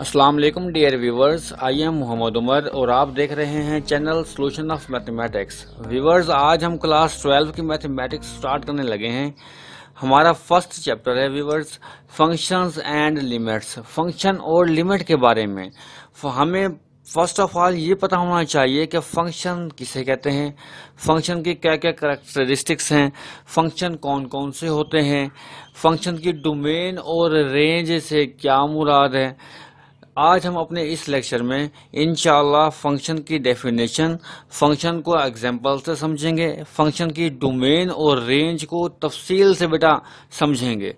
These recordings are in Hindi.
अस्सलाम वालेकुम dear viewers I am Mohammad Umar और आप देख रहे हैं channel solution of mathematics viewers आज हम क्लास 12 की मैथमेटिक्स स्टार्ट करने लगे हैं हमारा फर्स्ट चैप्टर है viewers functions and limits function और लिमिट के बारे में हमें फर्स्ट ऑफ ऑल ये पता होना चाहिए कि फंक्शन किसे कहते हैं फंक्शन के क्या क्या करेक्टरिस्टिक्स हैं फंक्शन कौन कौन से होते हैं फंक्शन की डोमेन और रेंज से क्या मुराद है आज हम अपने इस लेक्चर में इनशाला फंक्शन की डेफिनेशन फंक्शन को एग्जाम्पल से समझेंगे फंक्शन की डोमेन और रेंज को तफसील से बेटा समझेंगे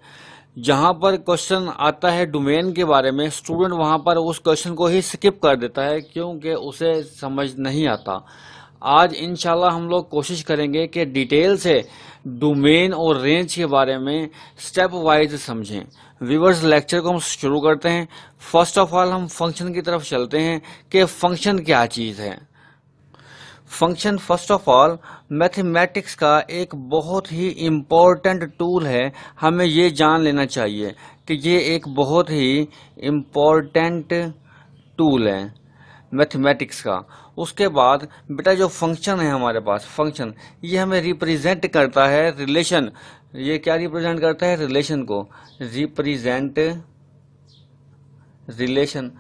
जहाँ पर क्वेश्चन आता है डोमेन के बारे में स्टूडेंट वहाँ पर उस क्वेश्चन को ही स्किप कर देता है क्योंकि उसे समझ नहीं आता आज इनशाला हम लोग कोशिश करेंगे कि डिटेल से डोमेन और रेंज के बारे में स्टेप वाइज समझें व्यूवर्स लेक्चर को हम शुरू करते हैं फर्स्ट ऑफ ऑल हम फंक्शन की तरफ चलते हैं कि फंक्शन क्या चीज़ है function first of all mathematics का एक बहुत ही इम्पोर्टेंट टूल है हमें ये जान लेना चाहिए कि ये एक बहुत ही इम्पोर्टेंट टूल है मैथमेटिक्स का उसके बाद बेटा जो फंक्शन है हमारे पास फंक्शन ये हमें रिप्रेजेंट करता है रिलेशन ये क्या रिप्रेजेंट करता है रिलेशन को रिप्रेजेंट रिलेशन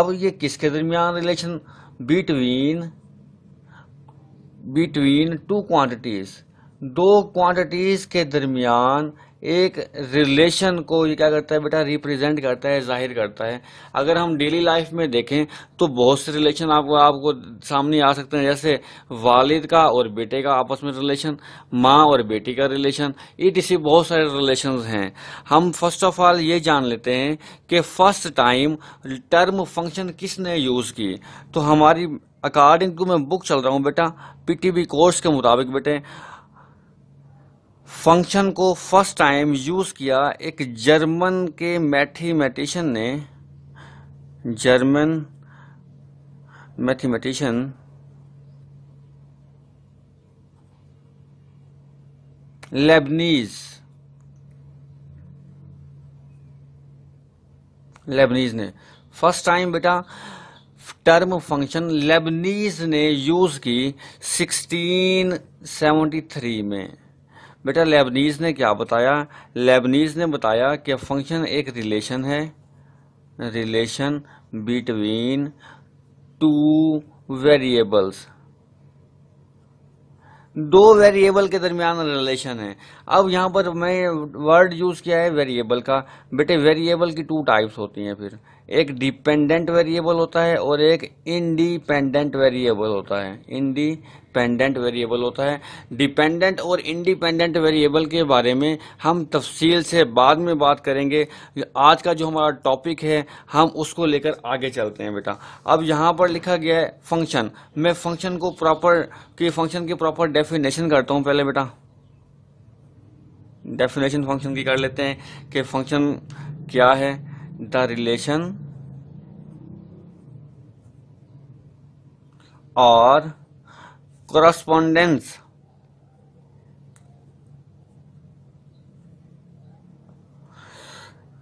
अब ये किसके दरमियान relation between between two quantities दो क्वांटिटीज़ के दरमियान एक रिलेशन को ये क्या करता है बेटा रिप्रेजेंट करता है जाहिर करता है अगर हम डेली लाइफ में देखें तो बहुत से रिलेशन आपको आपको सामने आ सकते हैं जैसे वालिद का और बेटे का आपस में रिलेशन माँ और बेटी का रिलेशन ये इसी बहुत सारे रिलेशन हैं हम फर्स्ट ऑफ ऑल ये जान लेते हैं कि फर्स्ट टाइम टर्म फंक्शन किसने यूज़ की तो हमारी अकॉर्डिंग टू मैं बुक चल रहा हूँ बेटा पी कोर्स के मुताबिक बेटे फंक्शन को फर्स्ट टाइम यूज़ किया एक जर्मन के मैथमेटिशियन ने जर्मन मैथमेटिशियन लेबनीज लेबनीज ने फर्स्ट टाइम बेटा टर्म फंक्शन लेबनीज ने यूज़ की 1673 में बेटा लेबनीज़ ने क्या बताया लेबनीज़ ने बताया कि फंक्शन एक रिलेशन है रिलेशन बिटवीन टू वेरिएबल्स दो वेरिएबल के दरमियान रिलेशन है अब यहाँ पर मैं वर्ड यूज़ किया है वेरिएबल का बेटे वेरिएबल की टू टाइप्स होती हैं फिर एक डिपेंडेंट वेरिएबल होता है और एक इंडिपेंडेंट वेरिएबल होता है इंडिपेंडेंट वेरिएबल होता है डिपेंडेंट और इंडिपेंडेंट वेरिएबल के बारे में हम तफसील से बाद में बात करेंगे आज का जो हमारा टॉपिक है हम उसको लेकर आगे चलते हैं बेटा अब यहाँ पर लिखा गया है फंक्शन मैं फंक्शन को प्रॉपर के फंक्शन की प्रॉपर डेफिनेशन करता हूँ पहले बेटा डेफिनेशन फंक्शन की कर लेते हैं कि फंक्शन क्या है the relation or correspondence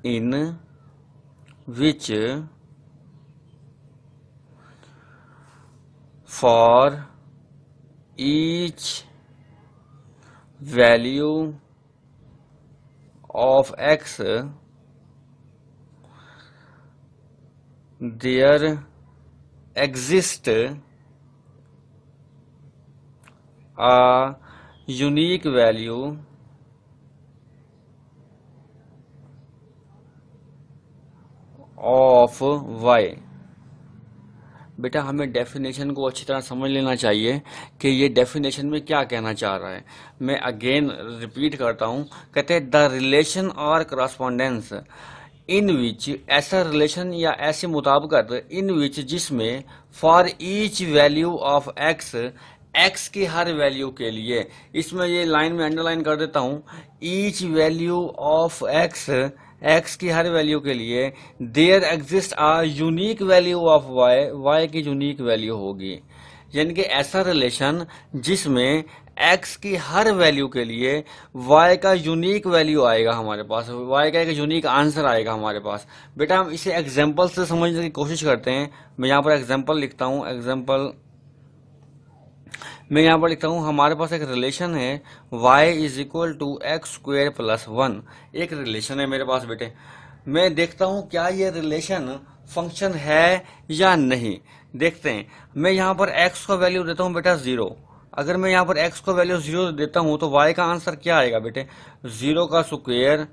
in which for each value of x there exist a unique value of y बेटा हमें डेफिनेशन को अच्छी तरह समझ लेना चाहिए कि ये डेफिनेशन में क्या कहना चाह रहा है मैं अगेन रिपीट करता हूँ कहते हैं द रिलेशन और करस्पॉन्डेंस इन विच ऐसा रिलेशन या ऐसे मुताबकत इन विच जिसमें for each value of x x की हर वैल्यू के लिए इसमें ये लाइन में अंडरलाइन कर देता हूँ each value of x x की हर वैल्यू के लिए there exist a unique value of y y की यूनिक वैल्यू होगी यानी कि ऐसा रिलेशन जिसमें एक्स की हर वैल्यू के लिए वाई का यूनिक वैल्यू आएगा हमारे पास वाई का एक यूनिक आंसर आएगा हमारे पास बेटा हम इसे एग्जाम्पल से समझने की कोशिश करते हैं मैं यहाँ पर एग्जाम्पल लिखता हूँ एग्जाम्पल मैं यहाँ पर लिखता हूँ हमारे पास एक रिलेशन है y is equal to x square plus one एक रिलेशन है मेरे पास बेटे मैं देखता हूँ क्या ये रिलेशन फंक्शन है या नहीं देखते हैं मैं यहाँ पर x का वैल्यू देता हूँ बेटा ज़ीरो अगर मैं यहाँ पर एक्स को वैल्यू ज़ीरो देता हूँ तो वाई का आंसर क्या आएगा बेटे ज़ीरो का स्क्वेयर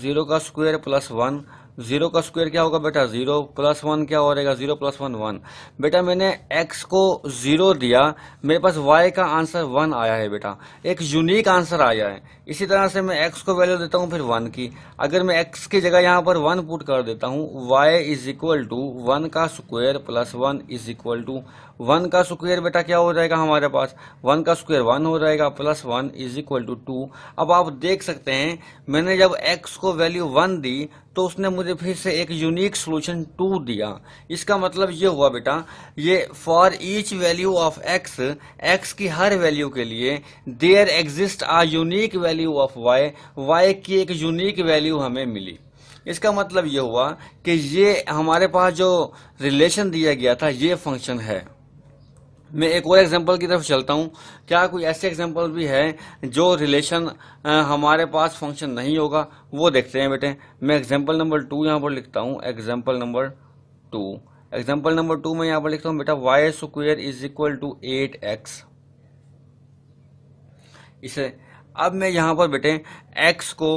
ज़ीरो का स्क्वेयर प्लस वन ज़ीरो का स्क्वायर क्या होगा बेटा ज़ीरो प्लस वन क्या हो रहेगा ज़ीरो प्लस वन वन बेटा मैंने एक्स को ज़ीरो दिया मेरे पास वाई का आंसर वन आया है बेटा एक यूनिक आंसर आया है इसी तरह से मैं एक्स को वैल्यू देता हूँ फिर वन की अगर मैं एक्स की जगह यहाँ पर वन पुट कर देता हूँ y is equal to one का square plus one is equal to one का स्क्वेयर बेटा क्या हो जाएगा हमारे पास वन का स्क्वेयर वन हो जाएगा plus one is equal to two अब आप देख सकते हैं मैंने जब एक्स को वैल्यू वन दी तो उसने मुझे फिर से एक यूनिक सोल्यूशन टू दिया इसका मतलब ये हुआ बेटा ये for each value of x x की हर वैल्यू के लिए there exist a unique value of y y की एक यूनिक वैल्यू हमें मिली इसका मतलब ये हुआ कि ये हमारे पास जो रिलेशन दिया गया था ये फंक्शन है मैं एक और एग्जांपल की तरफ चलता हूँ क्या कोई ऐसे एग्जांपल भी है जो रिलेशन हमारे पास फंक्शन नहीं होगा वो देखते हैं बेटे मैं एग्जांपल नंबर टू यहाँ पर लिखता हूँ example number two example number two में यहाँ पर लिखता हूँ बेटा y square is equal to eight x इसे अब मैं यहाँ पर बेटे एक्स को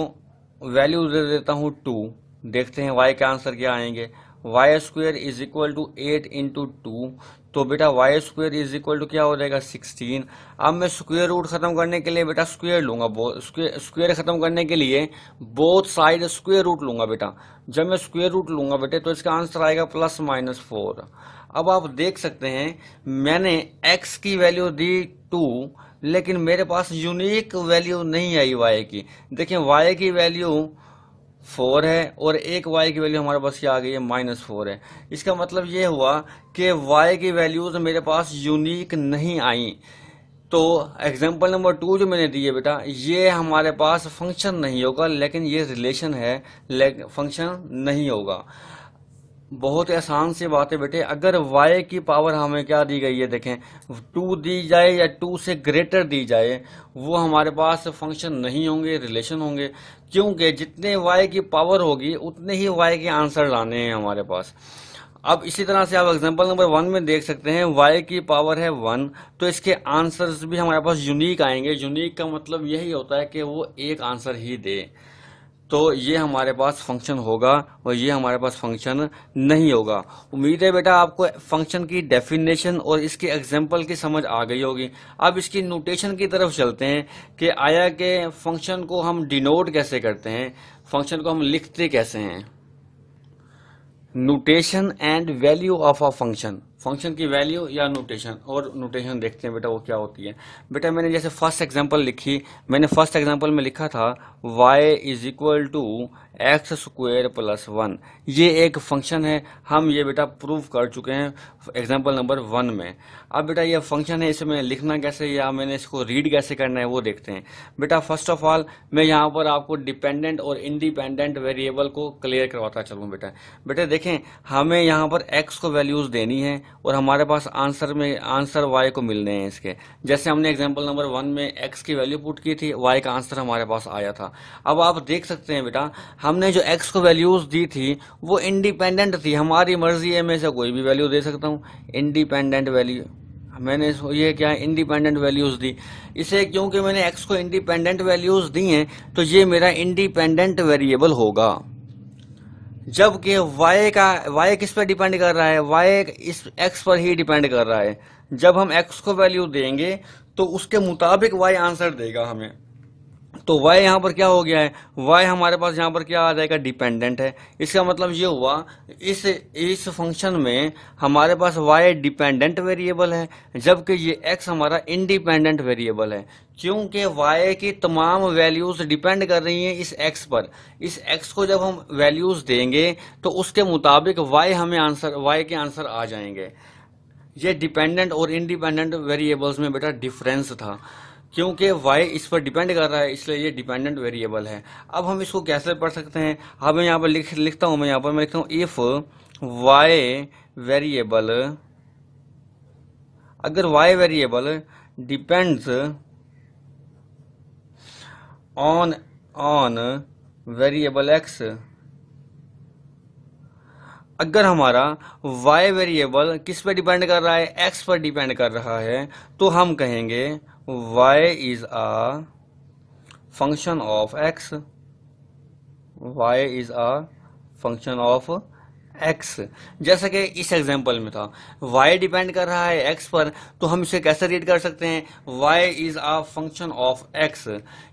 वैल्यू दे देता हूँ टू देखते हैं वाई के आंसर क्या आएंगे y square is equal to eight into two तो बेटा y square is equal to क्या हो जाएगा सिक्सटीन अब मैं स्क्वेयर रूट खत्म करने के लिए बेटा स्क्वेयर लूंगा स्क्वेयर खत्म करने के लिए बोथ साइड स्क्वेयर रूट लूंगा बेटा जब मैं स्क्वेयर रूट लूंगा बेटे तो इसका आंसर आएगा प्लस माइनस फोर अब आप देख सकते हैं मैंने एक्स की वैल्यू दी टू लेकिन मेरे पास यूनिक वैल्यू नहीं आई वाई की देखिए वाई की वैल्यू फोर है और एक वाई की वैल्यू हमारे पास क्या आ गई है माइनस फोर है इसका मतलब ये हुआ कि वाई की वैल्यूज़ मेरे पास यूनिक नहीं आई तो एग्जाम्पल नंबर टू जो मैंने दिए बेटा ये हमारे पास फंक्शन नहीं होगा लेकिन ये रिलेशन है फंक्शन नहीं होगा बहुत आसान सी बात है बेटे अगर वाई की पावर हमें क्या दी गई है देखें टू दी जाए या टू से ग्रेटर दी जाए वो हमारे पास फंक्शन नहीं होंगे रिलेशन होंगे क्योंकि जितने वाई की पावर होगी उतने ही वाई के आंसर लाने हैं हमारे पास अब इसी तरह से आप एग्जांपल नंबर वन में देख सकते हैं वाई की पावर है वन तो इसके आंसर्स भी हमारे पास यूनिक आएंगे यूनिक का मतलब यही होता है कि वो एक आंसर ही दे तो ये हमारे पास फंक्शन होगा और ये हमारे पास फंक्शन नहीं होगा उम्मीद है बेटा आपको फंक्शन की डेफिनेशन और इसके एग्जाम्पल की समझ आ गई होगी अब इसकी नोटेशन की तरफ चलते हैं कि आया के फंक्शन को हम डिनोट कैसे करते हैं फंक्शन को हम लिखते कैसे हैं notation and value of a function function की वैल्यू या नोटेशन और नोटेशन देखते हैं बेटा वो क्या होती है बेटा मैंने जैसे फर्स्ट एग्जांपल लिखी मैंने फर्स्ट एग्जांपल में लिखा था y is equal to x square plus one ये एक फंक्शन है हम ये बेटा प्रूव कर चुके हैं एग्जाम्पल नंबर वन में अब बेटा ये फंक्शन है इसमें लिखना कैसे या मैंने इसको रीड कैसे करना है वो देखते हैं बेटा फर्स्ट ऑफ ऑल मैं यहाँ पर आपको डिपेंडेंट और इंडिपेंडेंट वेरिएबल को क्लियर करवाता चलूँ बेटा बेटा देखें हमें यहाँ पर एक्स को वैल्यूज़ देनी है और हमारे पास आंसर में आंसर वाई को मिलने हैं इसके जैसे हमने एग्जाम्पल नंबर वन में एक्स की वैल्यू पुट की थी वाई का आंसर हमारे पास आया था अब आप देख सकते हैं बेटा हमने जो एक्स को वैल्यूज़ दी थी वो इंडिपेंडेंट थी हमारी मर्जी है मैं इसे कोई भी वैल्यू दे सकता हूँ इंडिपेंडेंट वैल्यू मैंने ये क्या इंडिपेंडेंट वैल्यूज़ दी इसे क्योंकि मैंने एक्स को इंडिपेंडेंट वैल्यूज़ दी हैं तो ये मेरा इंडिपेंडेंट वेरिएबल होगा जबकि वाई का वाई किस पर डिपेंड कर रहा है वाई इस एक्स पर ही डिपेंड कर रहा है जब हम एक्स को वैल्यू देंगे तो उसके मुताबिक वाई आंसर देगा हमें तो y यहाँ पर क्या हो गया है y हमारे पास यहाँ पर क्या आ जाएगा डिपेंडेंट है इसका मतलब ये हुआ इस इस फंक्शन में हमारे पास y डिपेंडेंट वेरिएबल है जबकि ये x हमारा इंडिपेंडेंट वेरिएबल है क्योंकि y की तमाम वैल्यूज़ डिपेंड कर रही हैं इस x पर इस x को जब हम वैल्यूज़ देंगे तो उसके मुताबिक y हमें आंसर y के आंसर आ जाएंगे ये डिपेंडेंट और इंडिपेंडेंट वेरिएबल्स में बेटा डिफरेंस था क्योंकि y इस पर डिपेंड कर रहा है इसलिए ये डिपेंडेंट वेरिएबल है अब हम इसको कैसे पढ़ सकते हैं अब मैं यहाँ पर लिख लिखता हूँ मैं यहाँ पर मैं लिखता हूँ इफ़ y वेरिएबल अगर y variable depends on on variable x अगर हमारा y वेरिएबल किस पर डिपेंड कर रहा है x पर डिपेंड कर रहा है तो हम कहेंगे y is a function of x y is a function of x जैसा कि इस एग्जाम्पल में था y डिपेंड कर रहा है x पर तो हम इसे कैसे रीड कर सकते हैं y is a function of x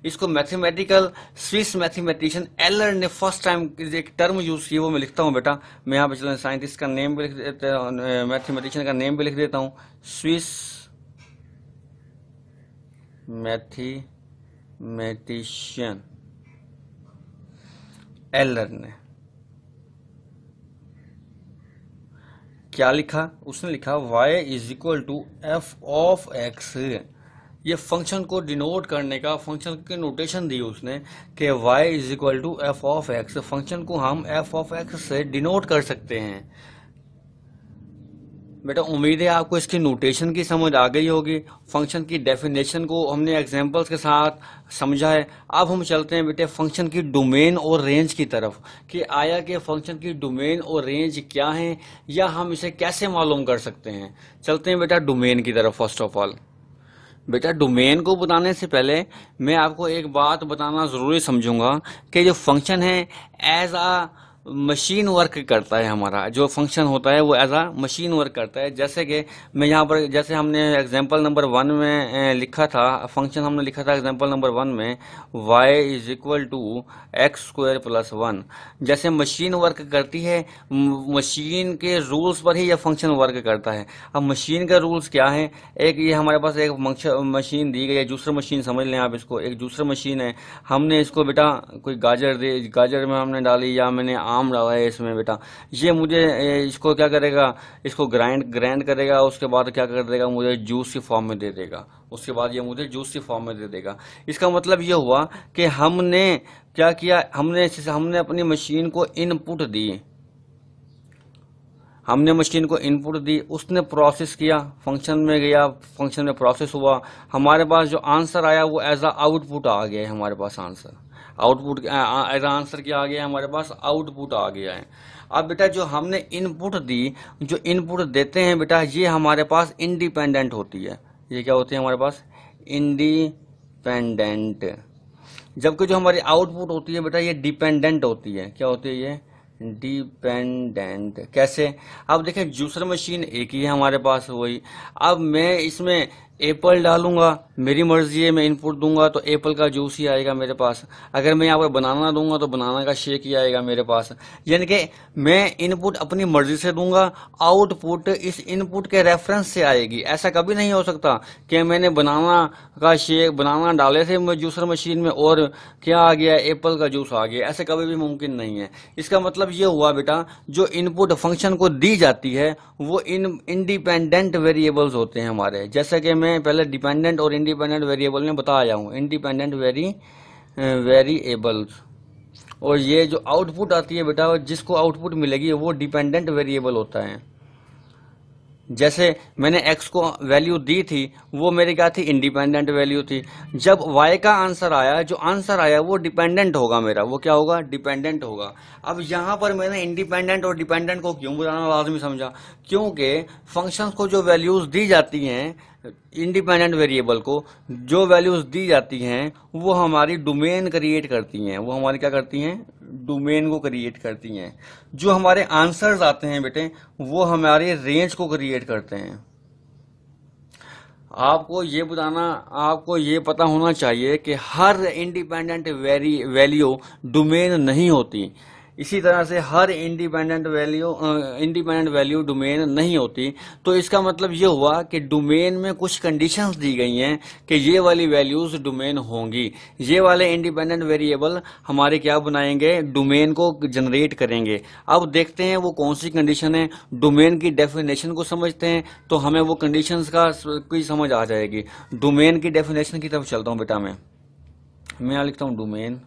इसको मैथमेटिकल स्विस मैथमेटिशियन एलर ने फर्स्ट टाइम एक टर्म यूज किया वो मैं लिखता हूँ बेटा मैं यहाँ पे चलो साइंटिस्ट का नेम भी लिख देता हूँ मैथमेटिशियन का नेम भी लिख देता हूँ स्विस मैथीमेटिशियन एलर ने क्या लिखा उसने लिखा y is equal to f of x ये फंक्शन को डिनोट करने का फंक्शन की नोटेशन दी उसने कि y is equal to f of x function को हम एफ ऑफ एक्स से डिनोट कर सकते हैं बेटा उम्मीद है आपको इसकी नोटेशन की समझ आ गई होगी फंक्शन की डेफिनेशन को हमने एग्जांपल्स के साथ समझा है अब हम चलते हैं बेटे फंक्शन की डोमेन और रेंज की तरफ कि आया के फंक्शन की डोमेन और रेंज क्या है या हम इसे कैसे मालूम कर सकते हैं चलते हैं बेटा डोमेन की तरफ फर्स्ट ऑफ ऑल बेटा डोमेन को बताने से पहले मैं आपको एक बात बताना ज़रूरी समझूंगा कि जो फंक्शन है एज आ मशीन वर्क करता है हमारा जो फंक्शन होता है वो एज आ मशीन वर्क करता है जैसे कि मैं यहाँ पर जैसे हमने एग्जांपल नंबर वन में लिखा था फंक्शन हमने लिखा था एग्जांपल नंबर वन में y is equal to x square plus one जैसे मशीन वर्क करती है मशीन के रूल्स पर ही यह फंक्शन वर्क करता है अब मशीन का रूल्स क्या है एक ये हमारे पास एक मशीन दी गई है दूसरा मशीन समझ लें आप इसको एक दूसरा मशीन है हमने इसको बेटा कोई गाजर दे गाजर में हमने डाली या मैंने आम रवा है इसमें बेटा ये मुझे इसको क्या करेगा इसको ग्राइंड ग्राइंड करेगा उसके बाद क्या कर देगा मुझे जूस की फॉर्म में दे देगा उसके बाद ये मुझे जूस की फॉर्म में दे देगा इसका मतलब ये हुआ कि हमने क्या किया हमने हमने अपनी मशीन को इनपुट दिए हमने मशीन को इनपुट दी उसने प्रोसेस किया फंक्शन में गया फंक्शन में प्रोसेस हुआ हमारे पास जो आंसर आया वो एज अ आउटपुट आ गया है हमारे पास आंसर आउटपुट एज आंसर क्या आ गया हमारे पास आउटपुट आ गया है अब बेटा जो हमने इनपुट दी जो इनपुट देते हैं बेटा ये हमारे पास इंडिपेंडेंट होती है ये क्या होती है हमारे पास इंडिपेंडेंट जबकि जो हमारी आउटपुट होती है बेटा ये डिपेंडेंट होती है क्या होती है ये डिपेंडेंट कैसे अब देखें जूसर मशीन एक ही है हमारे पास वही अब मैं इसमें एप्पल डालूंगा मेरी मर्जी है मैं इनपुट दूंगा तो एप्पल का जूस ही आएगा मेरे पास अगर मैं यहाँ पर बनाना दूंगा तो बनाना का शेक ही आएगा मेरे पास यानी कि मैं इनपुट अपनी मर्जी से दूंगा आउटपुट इस इनपुट के रेफरेंस से आएगी ऐसा कभी नहीं हो सकता कि मैंने बनाना का शेक बनाना डाले थे जूसर मशीन में और क्या आ गया एप्पल का जूस आ गया ऐसा कभी भी मुमकिन नहीं है इसका मतलब ये हुआ बेटा जो इनपुट फंक्शन को दी जाती है वो इन इंडिपेंडेंट वेरिएबल्स होते हैं हमारे जैसे कि मैं मैं पहले डिपेंडेंट और इंडिपेंडेंट वेरिएबल में बता आया हूँ इंडिपेंडेंट वेरी वेरिएबल्स और ये जो आउटपुट आती है बेटा जिसको आउटपुट मिलेगी वो डिपेंडेंट वेरिएबल होता है जैसे मैंने एक्स को वैल्यू दी थी वो मेरी क्या थी इंडिपेंडेंट वैल्यू थी जब वाई का आंसर आया जो आंसर आया वो डिपेंडेंट होगा मेरा वो क्या होगा डिपेंडेंट होगा अब यहाँ पर मैंने इंडिपेंडेंट और डिपेंडेंट को क्यों बुलाना लाजमी समझा क्योंकि फंक्शंस को जो वैल्यूज़ दी जाती हैं इंडिपेंडेंट वेरिएबल को जो वैल्यूज़ दी जाती हैं वो हमारी डोमेन क्रिएट करती हैं वो हमारी क्या करती हैं डोमेन को क्रिएट करती हैं जो हमारे आंसर्स आते हैं बेटे वो हमारे रेंज को क्रिएट करते हैं आपको ये बताना आपको ये पता होना चाहिए कि हर इंडिपेंडेंट वैल्यू डोमेन नहीं होती इसी तरह से हर independent value independent value domain नहीं होती तो इसका मतलब ये हुआ कि डोमेन में कुछ कंडीशंस दी गई हैं कि ये वाली वैल्यूज डोमेन होंगी ये वाले इंडिपेंडेंट वेरिएबल हमारे क्या बनाएंगे डोमेन को जनरेट करेंगे अब देखते हैं वो कौन सी कंडीशन है डोमेन की डेफिनेशन को समझते हैं तो हमें वो कंडीशन का कोई समझ आ जाएगी डोमेन की डेफिनेशन की तरफ चलता हूँ बेटा मैं मैं यहाँ लिखता हूँ डोमेन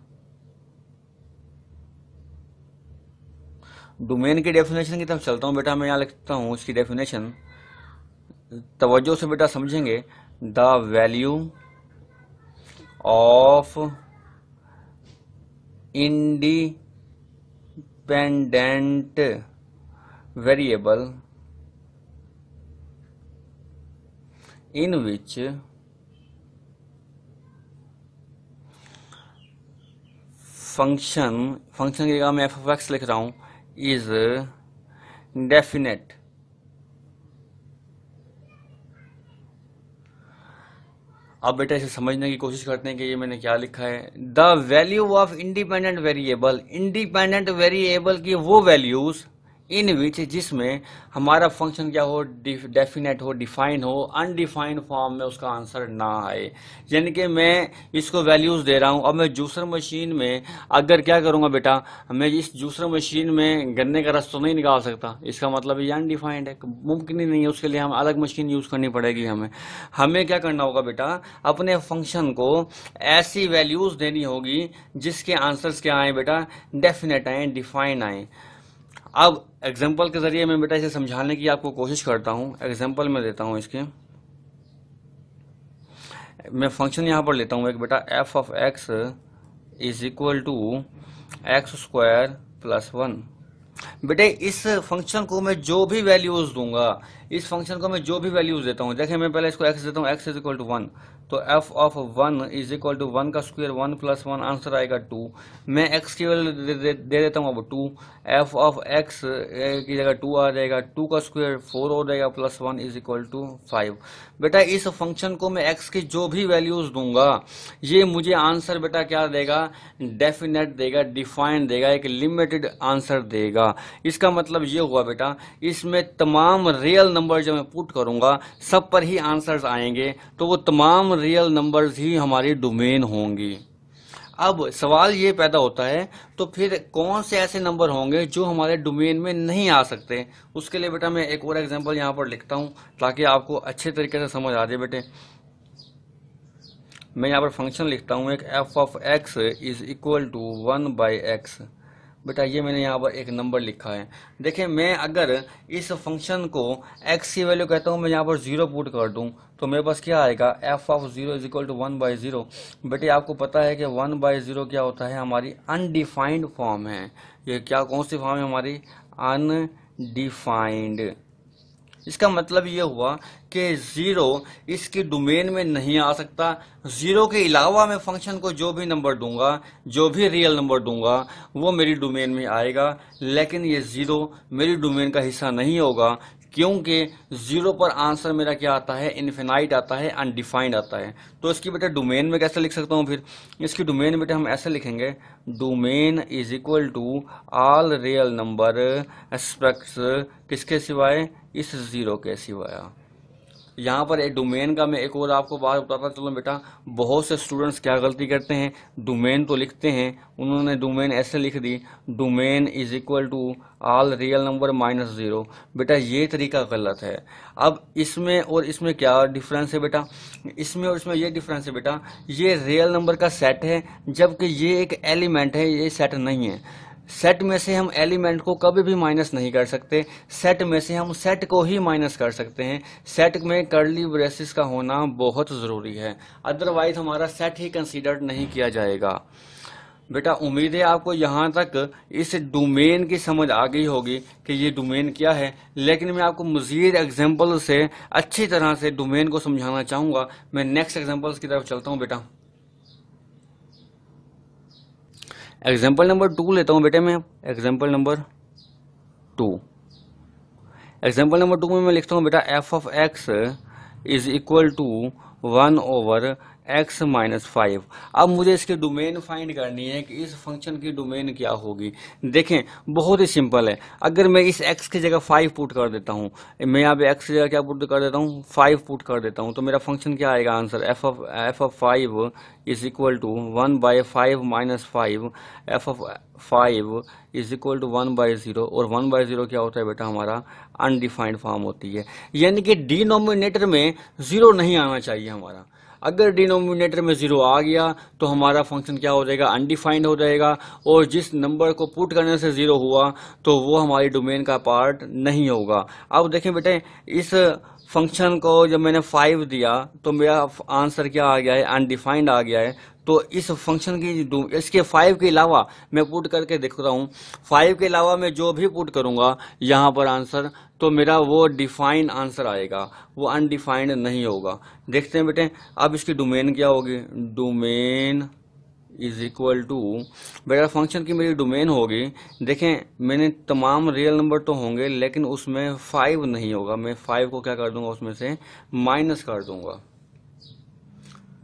डोमेन की डेफिनेशन की तरफ चलता हूँ बेटा मैं यहाँ लिखता हूँ उसकी डेफिनेशन तवज्जो से बेटा समझेंगे the value of independent variable in which function function की जगह मैं एफ एक्स लिख रहा हूँ is uh, definite अब बेटा इसे समझने की कोशिश करते हैं कि ये मैंने क्या लिखा है the value of independent variable independent variable की वो वैल्यूज़ इन विच जिसमें हमारा फंक्शन क्या हो डेफिनेट हो डिफाइन हो अनडिफाइंड फॉर्म में उसका आंसर ना आए यानी कि मैं इसको वैल्यूज़ दे रहा हूँ अब मैं जूसर मशीन में अगर क्या करूँगा बेटा मैं इस जूसर मशीन में गन्ने का रस तो नहीं निकाल सकता इसका मतलब ये अनडिफाइंड है मुमकिन ही नहीं है उसके लिए हम अलग मशीन यूज़ करनी पड़ेगी हमें हमें क्या करना होगा बेटा अपने फंक्शन को ऐसी वैल्यूज़ देनी होगी जिसके आंसर्स क्या आए बेटा डेफिनेट आए डिफाइन आए अब एग्जाम्पल के ज़रिए मैं बेटा इसे समझाने की आपको कोशिश करता हूँ एग्जाम्पल में देता हूँ इसके मैं फंक्शन यहाँ पर लेता हूँ एक बेटा F of x is equal to x square plus one बेटे इस फंक्शन को मैं जो भी वैल्यूज़ दूंगा इस फंक्शन को मैं जो भी वैल्यूज देता हूँ देखें मैं पहले इसको एक्स देता हूँ x is equal to one तो f of one is equal to one का square one plus one answer आएगा टू मैं एक्स की वैल्यू दे, दे, दे देता हूँ अब टू एफ ऑफ एक्स की जगह टू आ जाएगा टू का स्क्वायर फोर हो जाएगा plus one is equal to five बेटा इस फंक्शन को मैं एक्स की जो भी वैल्यूज दूंगा ये मुझे आंसर बेटा क्या देगा डेफिनेट देगा डिफाइंड देगा एक लिमिटेड आंसर देगा इसका मतलब ये हुआ बेटा इसमें तमाम रियल नंबर नंबर जब मैं पुट करूंगा सब पर ही आंसर्स आएंगे तो वो तमाम रियल नंबर्स ही हमारी डोमेन होंगी अब सवाल ये पैदा होता है तो फिर कौन से ऐसे नंबर होंगे जो हमारे डोमेन में नहीं आ सकते उसके लिए बेटा मैं एक और एग्जांपल यहाँ पर लिखता हूँ ताकि आपको अच्छे तरीके से समझ आ जाए बेटे मैं यहाँ पर फंक्शन लिखता हूँ एक F of X is equal to one by X बेटा ये मैंने यहाँ पर एक नंबर लिखा है देखें मैं अगर इस फंक्शन को x की वैल्यू कहता हूँ मैं यहाँ पर जीरो पुट कर दूँ तो मेरे पास क्या आएगा f of zero is equal to one by zero बेटे आपको पता है कि वन बाई ज़ीरो क्या होता है हमारी अनडिफाइंड फॉर्म है ये क्या कौन सी फॉर्म है हमारी अनडिफाइंड इसका मतलब ये हुआ कि ज़ीरो इसके डोमेन में नहीं आ सकता ज़ीरो के अलावा मैं फंक्शन को जो भी नंबर दूंगा जो भी रियल नंबर दूंगा वो मेरी डोमेन में आएगा लेकिन ये ज़ीरो मेरी डोमेन का हिस्सा नहीं होगा क्योंकि ज़ीरो पर आंसर मेरा क्या आता है इन्फिनाइट आता है अनडिफाइंड आता है तो इसकी बेटा डोमेन में कैसे लिख सकता हूँ फिर इसकी डोमेन बेटा हम ऐसे लिखेंगे domain is equal to all real number एस्पेक्ट्स किसके सिवाय इस ज़ीरो के सिवाय यहाँ पर एक डोमेन का मैं एक और आपको बात बताता चलो बेटा बहुत से स्टूडेंट्स क्या गलती करते हैं डोमेन तो लिखते हैं उन्होंने डोमेन ऐसे लिख दी domain is equal to all real number minus zero बेटा ये तरीका गलत है अब इसमें और इसमें क्या डिफरेंस है बेटा इसमें और इसमें ये डिफरेंस है बेटा ये रियल नंबर का सेट है जबकि ये एक एलिमेंट है ये सेट नहीं है सेट में से हम एलिमेंट को कभी भी माइनस नहीं कर सकते सेट में से हम सेट को ही माइनस कर सकते हैं सेट में कर्ली ब्रेसिस का होना बहुत ज़रूरी है अदरवाइज हमारा सेट ही कंसीडर नहीं किया जाएगा बेटा उम्मीद है आपको यहाँ तक इस डोमेन की समझ आ गई होगी कि ये डोमेन क्या है लेकिन मैं आपको मज़ीद एग्जाम्पल से अच्छी तरह से डोमेन को समझाना चाहूँगा मैं नेक्स्ट एग्जाम्पल्स की तरफ चलता हूँ बेटा एग्जाम्पल नंबर टू लेता हूँ बेटे मैं example number two example number two में मैं लिखता हूँ बेटा F of x is equal to one over X minus five अब मुझे इसकी डोमेन फाइंड करनी है कि इस फंक्शन की डोमेन क्या होगी देखें बहुत ही सिंपल है अगर मैं इस एक्स की जगह फाइव पुट कर देता हूँ मैं यहाँ पे एक्स की जगह क्या पुट कर देता हूँ फाइव पुट कर देता हूँ तो मेरा फंक्शन क्या आएगा answer F of F of five is equal to one by five minus five F of five is equal to one by zero और वन बाई ज़ीरो क्या होता है बेटा हमारा अनडिफाइंड फॉर्म होती है यानी कि डिनोमिनेटर में ज़ीरो नहीं आना चाहिए हमारा अगर डिनोमिनेटर में ज़ीरो आ गया तो हमारा फंक्शन क्या हो जाएगा अनडिफाइंड हो जाएगा और जिस नंबर को पुट करने से ज़ीरो हुआ तो वो हमारी डोमेन का पार्ट नहीं होगा अब देखें बेटे इस फंक्शन को जब मैंने फाइव दिया तो मेरा आंसर क्या आ गया है अनडिफाइंड आ गया है तो इस फंक्शन की इसके फाइव के अलावा मैं पुट करके देख रहा हूँ फाइव के अलावा मैं जो भी पुट करूँगा यहाँ पर आंसर तो मेरा वो डिफाइंड आंसर आएगा वो अनडिफाइंड नहीं होगा देखते हैं बेटे अब इसकी डोमेन क्या होगी डोमेन इज़ इक्वल टू बेटा फंक्शन की मेरी डोमेन होगी देखें मैंने तमाम रियल नंबर तो होंगे लेकिन उसमें फाइव नहीं होगा मैं फाइव को क्या कर दूंगा उसमें से माइनस कर दूंगा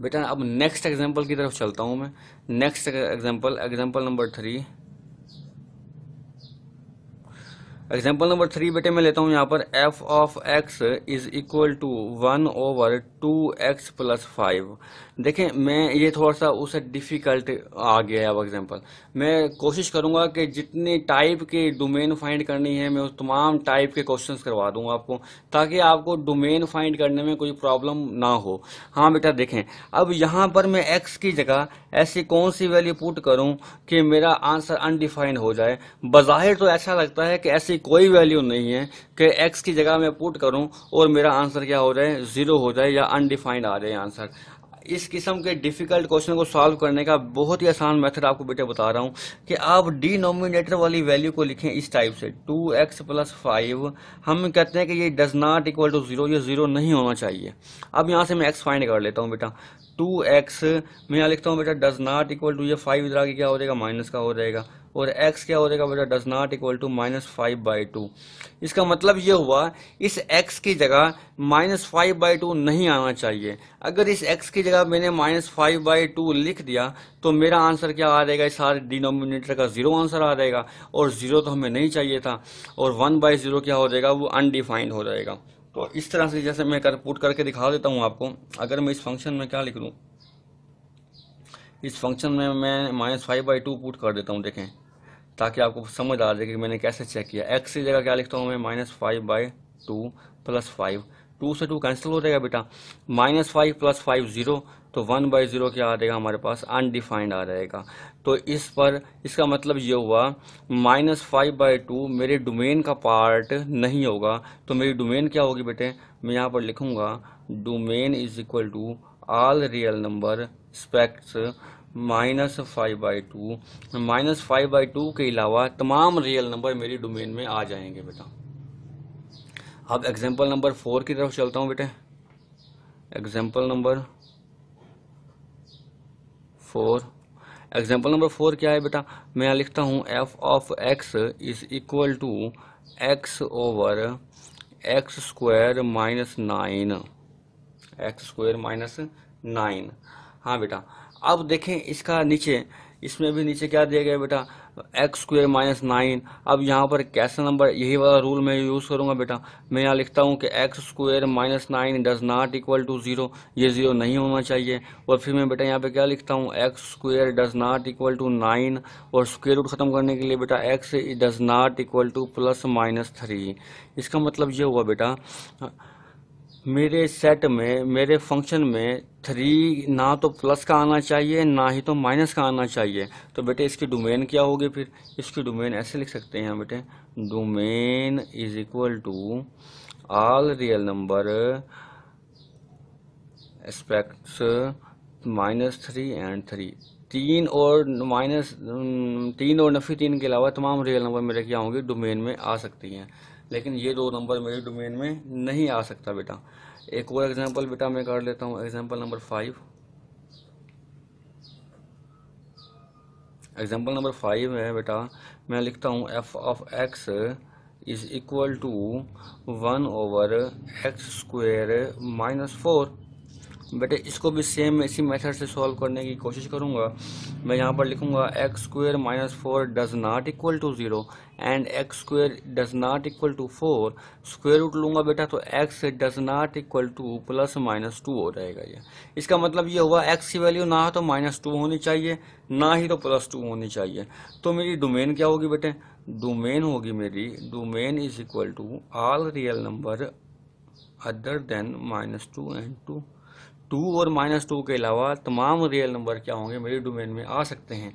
बेटा अब नेक्स्ट एग्जांपल की तरफ चलता हूँ मैं next example example number three example number three बेटे मैं लेता हूँ यहाँ पर F of x is equal to one over two X plus five देखें मैं ये थोड़ा सा उसे डिफ़िकल्ट आ गया है अब एग्जाम्पल मैं कोशिश करूँगा कि जितने टाइप के डोमेन फाइंड करनी है मैं उस तमाम टाइप के क्वेश्चन करवा दूँगा आपको ताकि आपको डोमेन फाइंड करने में कोई प्रॉब्लम ना हो हाँ बेटा देखें अब यहाँ पर मैं एक्स की जगह ऐसी कौन सी वैल्यू पुट करूँ कि मेरा आंसर अनडिफाइंड हो जाए बाहिर तो ऐसा लगता है कि ऐसी कोई वैल्यू नहीं है कि एक्स की जगह मैं पुट करूं और मेरा आंसर क्या हो जाए ज़ीरो हो जाए या अनडिफाइंड आ जाए आंसर इस किस्म के डिफ़िकल्ट क्वेश्चन को सॉल्व करने का बहुत ही आसान मेथड आपको बेटे बता रहा हूँ कि आप डिनोमिनेटर वाली वैल्यू को लिखें इस टाइप से टू एक्स प्लस फाइव हम कहते हैं कि ये does not equal to zero ये ज़ीरो नहीं होना चाहिए अब यहाँ से मैं एक्स फाइंड कर लेता हूँ बेटा टू एक्स मैं यहाँ लिखता हूँ बेटा डज नॉट इक्वल टू ये फाइव इधर आगे क्या हो जाएगा माइनस का हो जाएगा और x क्या हो जाएगा बेटा does not equal to minus five by two इसका मतलब ये हुआ इस x की जगह माइनस फाइव बाई टू नहीं आना चाहिए अगर इस x की जगह मैंने माइनस फाइव बाई टू लिख दिया तो मेरा आंसर क्या आ जाएगा इस सारे डिनोमिनेटर का ज़ीरो आंसर आ जाएगा और ज़ीरो तो हमें नहीं चाहिए था और वन बाई ज़ीरो क्या हो जाएगा वो अनडिफाइंड हो जाएगा तो इस तरह से जैसे मैं कर पुट करके दिखा देता हूँ आपको अगर मैं इस फंक्शन में क्या लिख लूँ इस फंक्शन में मैं minus five by two put कर देता हूँ देखें ताकि आपको समझ आ जाए कि मैंने कैसे चेक किया एक्स की जगह क्या लिखता हूँ मैं minus five by two plus five two से टू कैंसिल हो जाएगा बेटा minus five plus five zero तो वन बाई ज़ीरो क्या आ जाएगा हमारे पास अनडिफाइंड आ जाएगा तो इस पर इसका मतलब ये हुआ माइनस फाइव बाई टू मेरे डोमेन का पार्ट नहीं होगा तो मेरी डोमेन क्या होगी बेटे मैं यहाँ पर लिखूँगा domain is equal to all real number specs minus five by two minus five by two के अलावा तमाम रियल नंबर मेरी डोमेन में आ जाएंगे बेटा अब एग्जाम्पल नंबर फोर की तरफ चलता हूँ बेटे example number four example number four क्या है बेटा मैं यहाँ लिखता हूँ F of x is equal to X over X square minus nine X square minus nine हाँ बेटा अब देखें इसका नीचे इसमें भी नीचे क्या दिया गया बेटा एक्स स्क्वेयर माइनस नाइन अब यहाँ पर कैसा नंबर यही वाला रूल मैं यूज़ करूँगा बेटा मैं यहाँ लिखता हूँ कि X square minus nine does not equal to zero ये ज़ीरो नहीं होना चाहिए और फिर मैं बेटा यहाँ पे क्या लिखता हूँ X square does not equal to nine और स्क्वेयर रूट ख़त्म करने के लिए बेटा X does not equal to plus minus three इसका मतलब ये हुआ बेटा मेरे सेट में मेरे फंक्शन में थ्री ना तो प्लस का आना चाहिए ना ही तो माइनस का आना चाहिए तो बेटे इसकी डोमेन क्या होगी फिर इसकी डोमेन ऐसे लिख सकते हैं बेटे domain is equal to all real number एस्पेक्ट्स माइनस थ्री एंड थ्री तीन और माइनस तीन और नफ़ी तीन के अलावा तमाम रियल नंबर मेरे क्या होंगे डोमेन में आ सकती हैं लेकिन ये दो नंबर मेरे डोमेन में नहीं आ सकता बेटा एक और एग्जांपल बेटा मैं कर लेता हूँ example number five example number five है बेटा मैं लिखता हूँ F of X is equal to one over X square minus four बेटे इसको भी सेम इसी मेथड से सॉल्व करने की कोशिश करूँगा मैं यहाँ पर लिखूँगा X square minus four does not equal to zero and X square does not equal to four square root लूँगा बेटा तो X does not equal to plus minus two हो जाएगा ये इसका मतलब ये हुआ एक्स की वैल्यू ना हो तो माइनस टू होनी चाहिए ना ही तो प्लस टू होनी चाहिए तो मेरी डोमेन क्या होगी बेटे डोमेन होगी मेरी domain is equal to all real number other than minus two and two two और माइनस टू के अलावा तमाम रियल नंबर क्या होंगे मेरे डोमेन में आ सकते हैं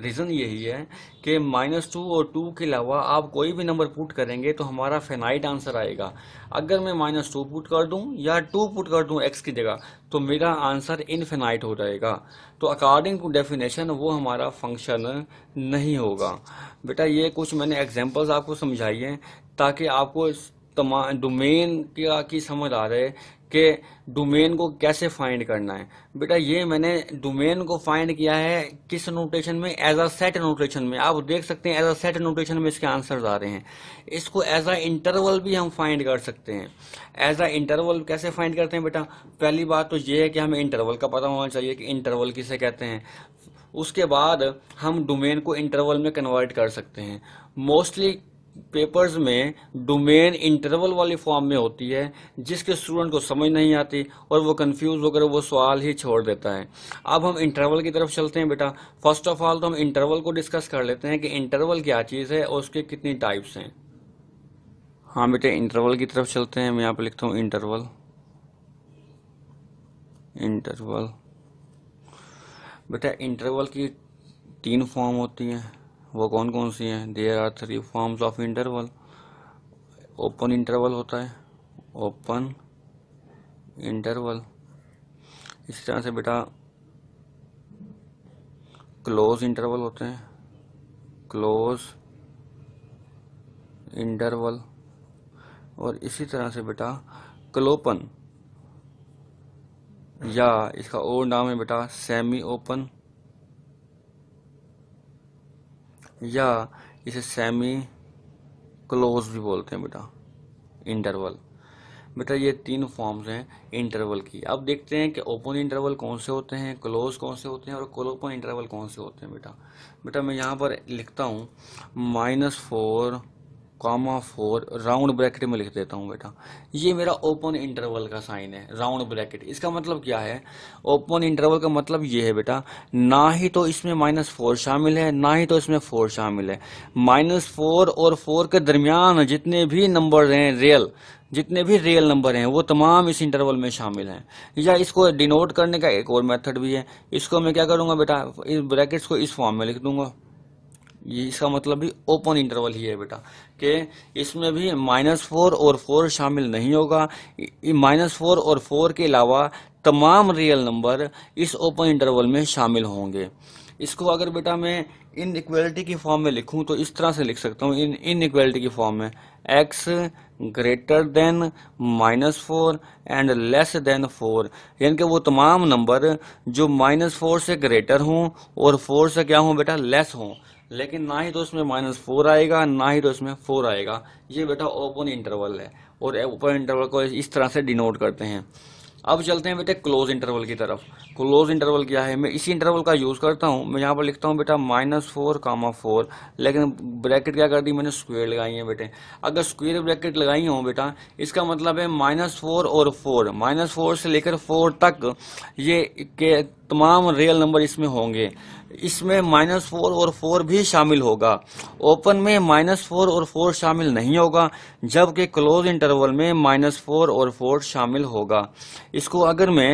रीज़न यही है कि माइनस टू और टू के अलावा आप कोई भी नंबर पुट करेंगे तो हमारा फेनाइट आंसर आएगा अगर मैं माइनस टू पुट कर दूं या टू पुट कर दूं एक्स की जगह तो मेरा आंसर इनफेनाइट हो जाएगा तो अकॉर्डिंग टू डेफिनेशन वो हमारा फंक्शन नहीं होगा बेटा ये कुछ मैंने एग्जाम्पल्स आपको समझाई हैं ताकि आपको तमाम डोमेन की समझ आ रहे कि डोमेन को कैसे फाइंड करना है बेटा ये मैंने डोमेन को फाइंड किया है किस नोटेशन में एज अ सेट नोटेशन में आप देख सकते हैं एज अ सेट नोटेशन में इसके आंसर्स आ रहे हैं इसको एज अ इंटरवल भी हम फाइंड कर सकते हैं एज अ इंटरवल कैसे फाइंड करते हैं बेटा पहली बात तो ये है कि हमें इंटरवल का पता होना चाहिए कि इंटरवल किसे कहते हैं उसके बाद हम डोमेन को इंटरवल में कन्वर्ट कर सकते हैं मोस्टली पेपर्स में डोमेन इंटरवल वाली फॉर्म में होती है जिसके स्टूडेंट को समझ नहीं आती और वो कंफ्यूज होकर वो सवाल ही छोड़ देता है अब हम इंटरवल की तरफ चलते हैं बेटा फर्स्ट ऑफ ऑल तो हम इंटरवल को डिस्कस कर लेते हैं कि इंटरवल क्या चीज़ है और उसके कितनी टाइप्स हैं हाँ बेटे इंटरवल की तरफ चलते हैं मैं यहाँ पर लिखता हूँ इंटरवल इंटरवल बेटा इंटरवल की तीन फॉर्म होती हैं वो कौन कौन सी हैं there are three forms of interval open interval होता है ओपन इंटरवल इस तरह से बेटा क्लोज इंटरवल होते हैं क्लोज इंटरवल और इसी तरह से बेटा क्लोपन या इसका और नाम है बेटा सेमी ओपन या इसे सेमी क्लोज भी बोलते हैं बेटा इंटरवल बेटा ये तीन फॉर्म्स हैं इंटरवल की अब देखते हैं कि ओपन इंटरवल कौन से होते हैं क्लोज कौन से होते हैं और क्लोपन इंटरवल कौन से होते हैं बेटा बेटा मैं यहाँ पर लिखता हूँ minus four comma four round bracket में लिख देता हूँ बेटा ये मेरा ओपन इंटरवल का साइन है राउंड ब्रैकेट इसका मतलब क्या है ओपन इंटरवल का मतलब ये है बेटा ना ही तो इसमें माइनस फोर शामिल है ना ही तो इसमें फोर शामिल है माइनस फोर और फोर के दरमियान जितने भी नंबर हैं रियल जितने भी रियल नंबर हैं वो तमाम इस इंटरवल में शामिल हैं या इसको डिनोट करने का एक और मेथड भी है इसको मैं क्या करूँगा बेटा इस ब्रैकेट्स को इस फॉर्म में लिख दूंगा ये इसका मतलब भी ओपन इंटरवल ही है बेटा कि इसमें भी माइनस फोर और फोर शामिल नहीं होगा माइनस फोर और फोर के अलावा तमाम रियल नंबर इस ओपन इंटरवल में शामिल होंगे इसको अगर बेटा मैं इन इक्वलिटी की फॉर्म में लिखूं तो इस तरह से लिख सकता हूं इन इन इक्वलिटी की फॉर्म में X greater than minus four and less than four यानी कि वो तमाम नंबर जो माइनस फोर से ग्रेटर हों और फोर से क्या हों बेटा लेस हों लेकिन ना ही तो उसमें माइनस फोर आएगा ना ही तो इसमें फोर आएगा ये बेटा ओपन इंटरवल है और ओपन इंटरवल को इस तरह से डिनोट करते हैं अब चलते हैं बेटे क्लोज इंटरवल की तरफ क्लोज इंटरवल क्या है मैं इसी इंटरवल का यूज़ करता हूँ मैं यहाँ पर लिखता हूँ बेटा माइनस फोर कामा फोर लेकिन ब्रैकेट क्या कर दी मैंने स्क्वेयर लगाई है बेटे अगर स्क्वेयर ब्रैकेट लगाई हो बेटा इसका मतलब है माइनस फोर और फोर माइनस फोर से लेकर फोर तक ये के तमाम रियल नंबर इसमें होंगे इसमें माइनस फोर और फोर भी शामिल होगा ओपन में माइनस फोर और फोर शामिल नहीं होगा जबकि क्लोज इंटरवल में माइनस फोर और फोर शामिल होगा इसको अगर मैं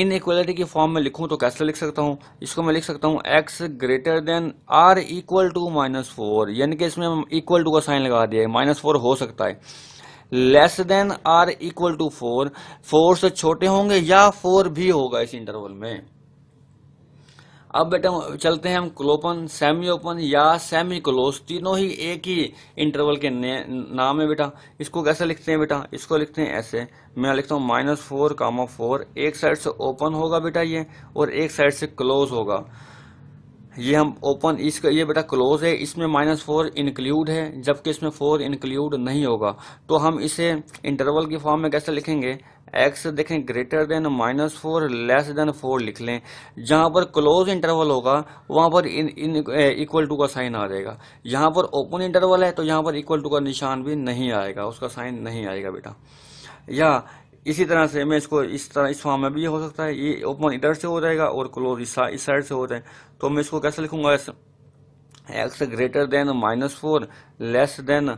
इन इक्वलिटी के फॉर्म में लिखूं तो कैसे लिख सकता हूं इसको मैं लिख सकता हूं X greater than or equal to minus four यानी कि इसमें इक्वल टू का साइन लगा दिया है माइनस फोर हो सकता है less than or equal to four four से छोटे होंगे या फोर भी होगा इस इंटरवल में अब बेटा चलते हैं हम क्लोपन सेमी ओपन या सेमी क्लोज तीनों ही एक ही इंटरवल के नाम है बेटा इसको कैसे लिखते हैं बेटा इसको लिखते हैं ऐसे मैं लिखता हूँ माइनस फोर कामा फोर एक साइड से ओपन होगा बेटा ये और एक साइड से क्लोज होगा ये हम ओपन इसका ये बेटा क्लोज है इसमें माइनस फोर इंक्लूड है जबकि इसमें फोर इंक्लूड नहीं होगा तो हम इसे इंटरवल की फॉर्म में कैसे लिखेंगे एक्स देखें greater than minus four less than four लिख लें जहाँ पर क्लोज इंटरवल होगा वहाँ पर इन इन इक्वल टू का साइन आ जाएगा यहाँ पर ओपन इंटरवल है तो यहाँ पर इक्वल टू का निशान भी नहीं आएगा उसका साइन नहीं आएगा बेटा या इसी तरह से मैं इसको इस तरह इस फॉर्म में भी ये हो सकता है ये ओपन इधर से हो जाएगा और क्लोज इस साइड से हो जाए तो मैं इसको कैसे लिखूंगा इस X greater than minus four less than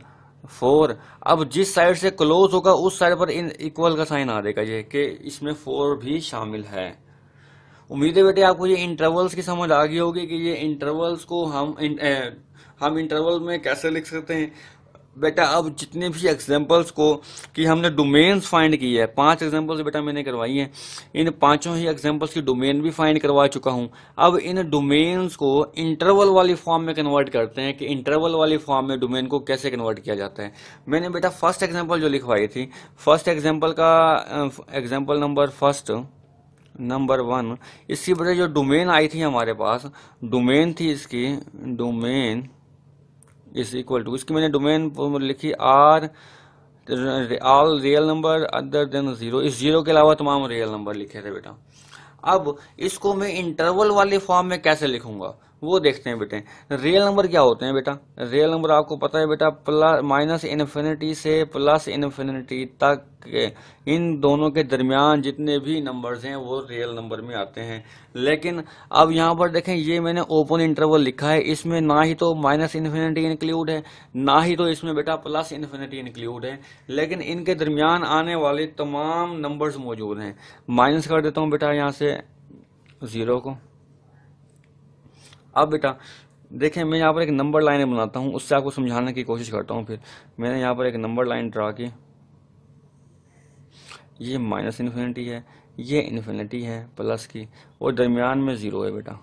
four अब जिस साइड से क्लोज होगा उस साइड पर इन इक्वल का साइन आ देगा ये कि इसमें फोर भी शामिल है उम्मीद है बेटे आपको ये इंटरवल्स की समझ आ गई होगी कि ये इंटरवल्स को हम इन, ए, eh, हम इंटरवल में कैसे लिख सकते हैं बेटा अब जितने भी एग्जांपल्स को कि हमने डोमेन्स फाइंड की है पांच एग्जांपल्स बेटा मैंने करवाई हैं इन पांचों ही एग्जांपल्स की डोमेन भी फाइंड करवा चुका हूं अब इन डोमेन्स को इंटरवल वाली फॉर्म में कन्वर्ट करते हैं कि इंटरवल वाली फॉर्म में डोमेन को कैसे कन्वर्ट किया जाता है मैंने बेटा फर्स्ट एग्जाम्पल जो लिखवाई थी फर्स्ट एग्जाम्पल का example number first number one इसकी वजह जो डोमेन आई थी हमारे पास डोमेन थी इसकी डोमेन इज इक्वल टू इसकी मैंने डोमेन लिखी are all real number other than zero इस ज़ीरो के अलावा तमाम रियल नंबर लिखे थे बेटा अब इसको मैं इंटरवल वाले फॉर्म में कैसे लिखूंगा वो देखते हैं बेटे रियल नंबर क्या होते हैं बेटा रियल नंबर आपको पता है बेटा प्लस माइनस इन्फिनिटी से प्लस इन्फिनिटी तक इन दोनों के दरमियान जितने भी नंबर्स हैं वो रियल नंबर में आते हैं लेकिन अब यहाँ पर देखें ये मैंने ओपन इंटरवल लिखा है इसमें ना ही तो माइनस इन्फिनिटी इंक्लूड है ना ही तो इसमें बेटा प्लस इन्फिनिटी इंक्लूड है लेकिन इनके दरमियान आने वाले तमाम नंबर्स मौजूद हैं माइनस कर देता हूँ बेटा यहाँ से ज़ीरो को अब बेटा देखें मैं यहाँ पर एक नंबर लाइन बनाता हूँ उससे आपको समझाने की कोशिश करता हूँ फिर मैंने यहाँ पर एक नंबर लाइन ड्रा की ये माइनस इन्फिनिटी है ये इन्फिनिटी है प्लस की और दरमियान में ज़ीरो है बेटा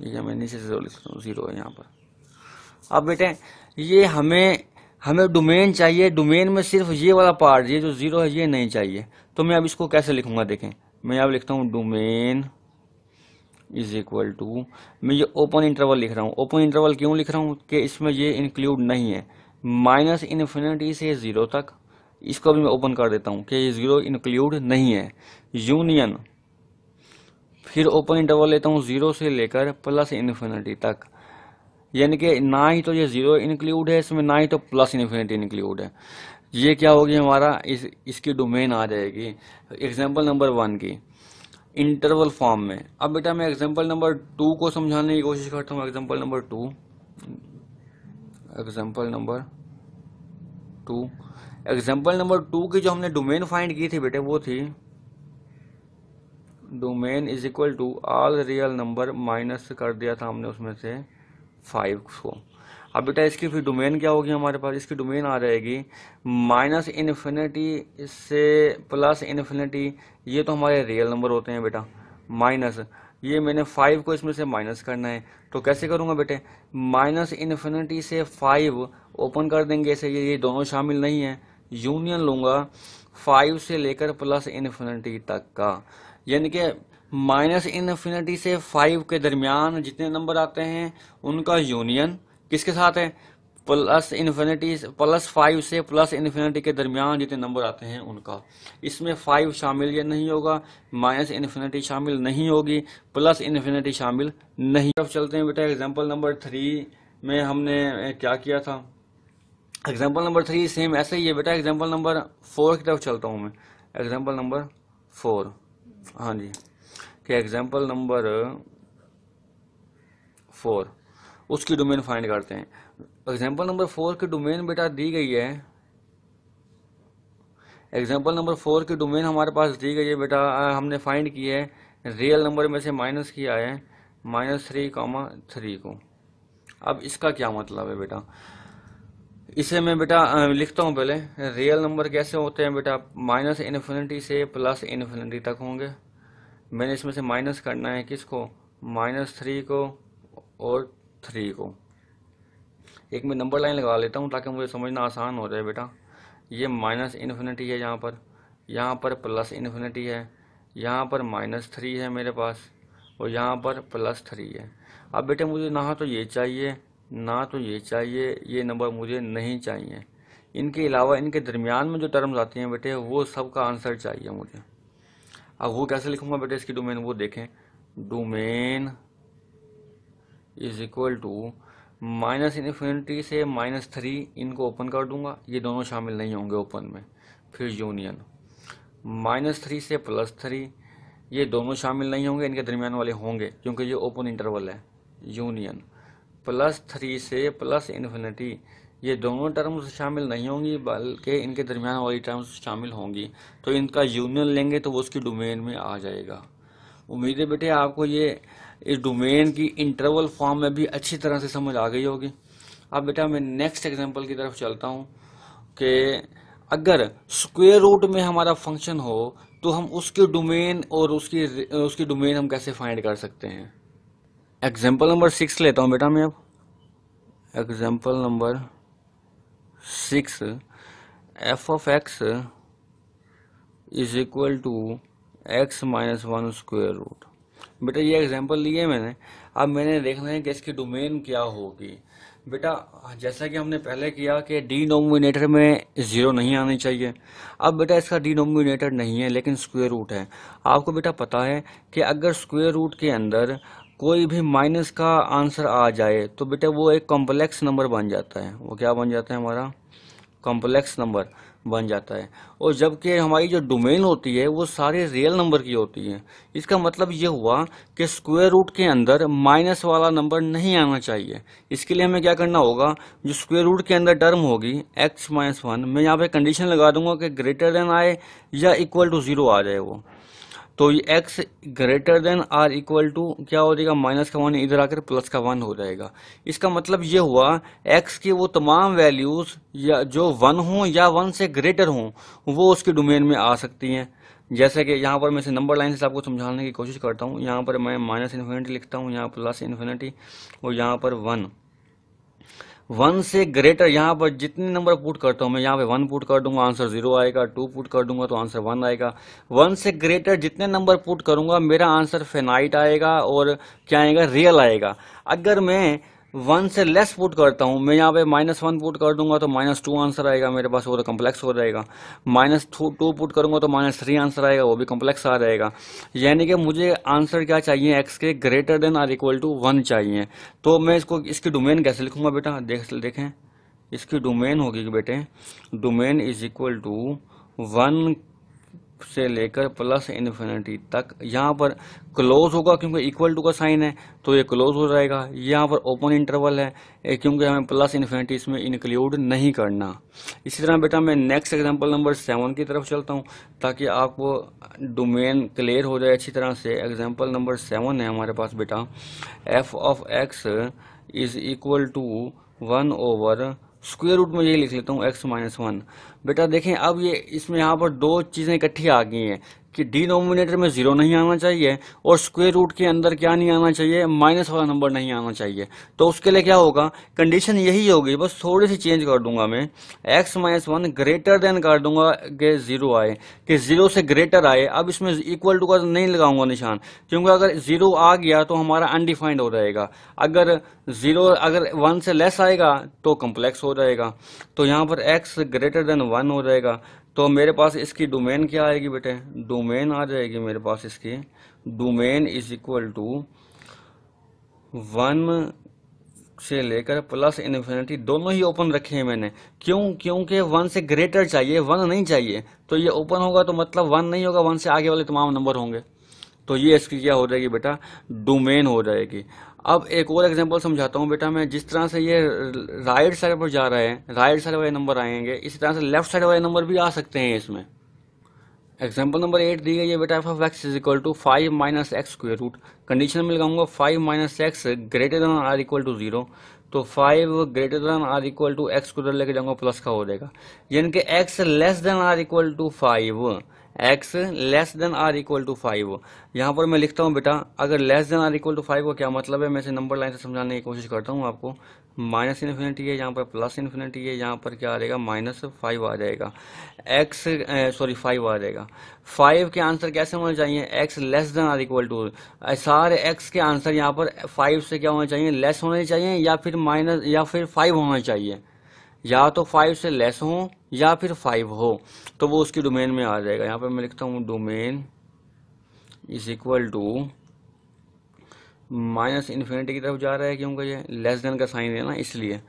ये मैं नीचे से लिख रहा हूँ ज़ीरो है यहाँ पर अब बेटे ये हमें हमें डोमेन चाहिए डोमेन में सिर्फ ये वाला पार्ट ये जो ज़ीरो है ये नहीं चाहिए तो मैं अब इसको कैसे लिखूँगा देखें मैं अब लिखता हूँ डोमेन इज इक्वल टू मैं ये ओपन इंटरवल लिख रहा हूँ ओपन इंटरवल क्यों लिख रहा हूँ कि इसमें ये इंक्लूड नहीं है माइनस इन्फिनिटी से ज़ीरो तक इसको भी मैं ओपन कर देता हूँ कि ये ज़ीरो इंक्लूड नहीं है यूनियन फिर ओपन इंटरवल लेता हूँ ज़ीरो से लेकर प्लस इन्फिनिटी तक यानी कि ना ही तो ये ज़ीरो इंक्लूड है इसमें ना ही तो प्लस इन्फिनिटी इंक्लूड है ये क्या होगी हमारा इस इसकी डोमेन आ जाएगी एग्जाम्पल नंबर वन की इंटरवल फॉर्म में अब बेटा मैं एग्जाम्पल नंबर टू को समझाने की कोशिश करता हूँ example number two example number two example number two की जो हमने डोमेन फाइंड की थी बेटे वो थी domain is equal to all real number minus कर दिया था हमने उसमें से फाइव को अब बेटा इसकी फिर डोमेन क्या होगी हमारे पास इसकी डोमेन आ जाएगी माइनस इन्फिनिटी से प्लस इन्फिनिटी ये तो हमारे रियल नंबर होते हैं बेटा माइनस ये मैंने फाइव को इसमें से माइनस करना है तो कैसे करूँगा बेटे माइनस इन्फिनिटी से फाइव ओपन कर देंगे ऐसे ये ये दोनों शामिल नहीं है यूनियन लूँगा फाइव से लेकर प्लस इन्फिनिटी तक का यानी कि माइनस इन्फिनिटी से फाइव के दरमियान जितने नंबर आते हैं उनका यूनियन किसके साथ है प्लस इन्फिनिटी प्लस फाइव से प्लस इन्फिनिटी के दरमियान जितने नंबर आते हैं उनका इसमें फाइव शामिल ये नहीं होगा माइनस इन्फिनिटी शामिल नहीं होगी प्लस इन्फिनिटी शामिल नहीं अब चलते हैं बेटा एग्जाम्पल नंबर थ्री में हमने क्या किया था एग्जाम्पल नंबर थ्री सेम ऐसे ही है बेटा एग्जाम्पल नंबर फोर की तरफ चलता हूँ मैं एग्जाम्पल नंबर फोर हाँ जी कि एग्जाम्पल नंबर फोर उसकी डोमेन फाइंड करते हैं एग्जाम्पल नंबर फोर की डोमेन बेटा दी गई है एग्जाम्पल नंबर फोर की डोमेन हमारे पास दी गई है बेटा हमने फाइंड की है रियल नंबर में से माइनस किया है माइनस थ्री कॉमा थ्री को अब इसका क्या मतलब है बेटा इसे मैं बेटा लिखता हूँ पहले रियल नंबर कैसे होते हैं बेटा माइनस इन्फिनिटी से प्लस इन्फिनिटी तक होंगे मैंने इसमें से माइनस करना है किसको माइनस थ्री को और थ्री को एक मैं नंबर लाइन लगा लेता हूँ ताकि मुझे समझना आसान हो जाए बेटा ये माइनस इन्फिनिटी है यहाँ पर यहाँ पर प्लस इन्फिनिटी है यहाँ पर माइनस थ्री है मेरे पास और यहाँ पर प्लस थ्री है अब बेटे मुझे ना तो ये चाहिए ना तो ये चाहिए ये नंबर मुझे नहीं चाहिए इनके अलावा इनके दरमियान में जो टर्म्स आती हैं बेटे वो सब का आंसर चाहिए मुझे अब वो कैसे लिखूँगा बेटे इसकी डोमेन वो देखें domain is equal to minus infinity से माइनस थ्री इनको ओपन कर दूंगा ये दोनों शामिल नहीं होंगे ओपन में फिर यूनियन माइनस थ्री से प्लस थ्री ये दोनों शामिल नहीं होंगे इनके दरमियान वाले होंगे क्योंकि ये ओपन इंटरवल है यूनियन प्लस थ्री से प्लस इन्फिनिटी ये दोनों टर्म्स शामिल नहीं होंगी बल्कि इनके दरमियान वाली टर्म्स शामिल होंगी तो इनका यूनियन लेंगे तो वो उसकी डोमेन में आ जाएगा उम्मीद है बेटे आपको ये इस डोमेन की इंटरवल फॉर्म में भी अच्छी तरह से समझ आ गई होगी अब बेटा मैं नेक्स्ट एग्जांपल की तरफ चलता हूँ कि अगर स्क्वेयर रूट में हमारा फंक्शन हो तो हम उसके डोमेन और उसकी उसकी डोमेन हम कैसे फाइंड कर सकते हैं एग्जाम्पल नंबर सिक्स लेता हूँ बेटा मैं अब example number six F of x is equal to X minus one square root बेटा ये एग्जांपल लिए मैंने अब मैंने देखना है कि इसकी डोमेन क्या होगी बेटा जैसा कि हमने पहले किया कि डी नोमिनेटर में ज़ीरो नहीं आनी चाहिए अब बेटा इसका डी नोमिनेटर नहीं है लेकिन स्क्वेयर रूट है आपको बेटा पता है कि अगर स्क्वेयर रूट के अंदर कोई भी माइनस का आंसर आ जाए तो बेटा वो एक कॉम्प्लेक्स नंबर बन जाता है वो क्या बन जाता है हमारा कॉम्प्लेक्स नंबर बन जाता है और जबकि हमारी जो डोमेन होती है वो सारे रियल नंबर की होती है इसका मतलब ये हुआ कि स्क्वायर रूट के अंदर माइनस वाला नंबर नहीं आना चाहिए इसके लिए हमें क्या करना होगा जो स्क्वायर रूट के अंदर टर्म होगी एक्स माइनस वन मैं यहाँ पे कंडीशन लगा दूंगा कि ग्रेटर देन आए या इक्वल टू ज़ीरो आ जाए वो तो ये X greater than or equal to क्या हो जाएगा माइनस का वन इधर आकर प्लस का वन हो जाएगा इसका मतलब ये हुआ एक्स के वो तमाम वैल्यूज़ या जो वन हों या वन से ग्रेटर हों वो उसके डोमेन में आ सकती हैं जैसे कि यहाँ पर मैं से नंबर लाइन से आपको समझाने की कोशिश करता हूँ यहाँ पर मैं माइनस इन्फिनिटी लिखता हूँ यहाँ प्लस इन्फिनिटी और यहाँ पर वन वन से ग्रेटर यहाँ पर जितने नंबर पुट करता हूँ मैं यहाँ पे वन पुट कर दूंगा आंसर जीरो आएगा टू पुट कर दूंगा तो आंसर वन आएगा वन से ग्रेटर जितने नंबर पुट करूंगा मेरा आंसर फेनाइट आएगा और क्या आएगा रियल आएगा अगर मैं वन से लेस पुट करता हूँ मैं यहाँ पे माइनस वन पुट कर दूंगा तो माइनस टू आंसर आएगा मेरे पास वो तो कम्प्लेक्स हो जाएगा माइनस टू पुट करूँगा तो माइनस थ्री आंसर आएगा वो भी कम्प्लेक्स आ जाएगा यानी कि मुझे आंसर क्या चाहिए एक्स के greater than or equal to one चाहिए तो मैं इसको इसकी डोमेन कैसे लिखूँगा बेटा देख देखें इसकी डोमेन होगी बेटे domain is equal to one से लेकर प्लस इन्फिनिटी तक यहाँ पर क्लोज होगा क्योंकि इक्वल टू का साइन है तो ये क्लोज हो जाएगा यहाँ पर ओपन इंटरवल है क्योंकि हमें प्लस इन्फिनिटी इसमें इंक्लूड नहीं करना इसी तरह बेटा मैं नेक्स्ट एग्जाम्पल नंबर सेवन की तरफ चलता हूँ ताकि आपको डोमेन क्लियर हो जाए अच्छी तरह से एग्जाम्पल नंबर सेवन है हमारे पास बेटा F of X is equal to one over square root में यही लिख लेता हूँ एक्स माइनस वन बेटा देखें अब ये इसमें यहाँ पर दो चीज़ें इकट्ठी आ गई हैं कि डी नोमिनेटर में ज़ीरो नहीं आना चाहिए और स्क्वेयर रूट के अंदर क्या नहीं आना चाहिए माइनस वाला नंबर नहीं आना चाहिए तो उसके लिए क्या होगा कंडीशन यही होगी बस थोड़ी सी चेंज कर दूंगा मैं X minus one greater than कर दूंगा कि ज़ीरो आए कि ज़ीरो से ग्रेटर आए अब इसमें इक्वल टू का नहीं लगाऊंगा निशान क्योंकि अगर ज़ीरो आ गया तो हमारा अनडिफाइंड हो जाएगा अगर ज़ीरो अगर वन से लेस आएगा तो कम्प्लेक्स हो जाएगा तो यहाँ पर एक्स ग्रेटर देन वन हो जाएगा तो मेरे पास इसकी डोमेन क्या आएगी बेटे डोमेन आ जाएगी मेरे पास इसकी domain is equal to one से लेकर प्लस इन्फिनिटी दोनों ही ओपन रखे हैं मैंने क्यों क्योंकि वन से ग्रेटर चाहिए वन नहीं चाहिए तो ये ओपन होगा तो मतलब वन नहीं होगा वन से आगे वाले तमाम नंबर होंगे तो ये इसकी क्या हो जाएगी बेटा डोमेन हो जाएगी अब एक और एग्जांपल समझाता हूँ बेटा मैं जिस तरह से ये राइट साइड पर जा रहे हैं राइट साइड वाले नंबर आएंगे इसी तरह से लेफ्ट साइड वाले नंबर भी आ सकते हैं इसमें एग्जाम्पल नंबर एट दी गई है बेटा F of x is equal to five minus x square root condition में लगाऊंगा five minus x greater than or equal to zero तो five greater than or equal to x को लेके जाऊंगा प्लस का हो जाएगा यानी कि x less than or equal to five x less than or equal to five यहाँ पर मैं लिखता हूँ बेटा अगर less than or equal to five का क्या मतलब है मैं इसे नंबर लाइन से समझाने की कोशिश करता हूँ आपको माइनस इन्फिनिटी है यहाँ पर प्लस इन्फिनिटी है यहाँ पर क्या आ जाएगा माइनस फाइव आ जाएगा एक्स सॉरी फाइव आ जाएगा फाइव के आंसर कैसे होने चाहिए x less than or equal to सारे एक्स के आंसर यहाँ पर फाइव से क्या होने चाहिए लेस होने चाहिए या फिर माइनस या फिर फाइव होना चाहिए या तो फाइव से लेस हों या फिर फाइव हो तो वो उसकी डोमेन में आ जाएगा यहाँ पर मैं लिखता हूँ domain is equal to minus infinity की तरफ जा रहा है क्योंकि ये लेस देन का साइन है ना इसलिए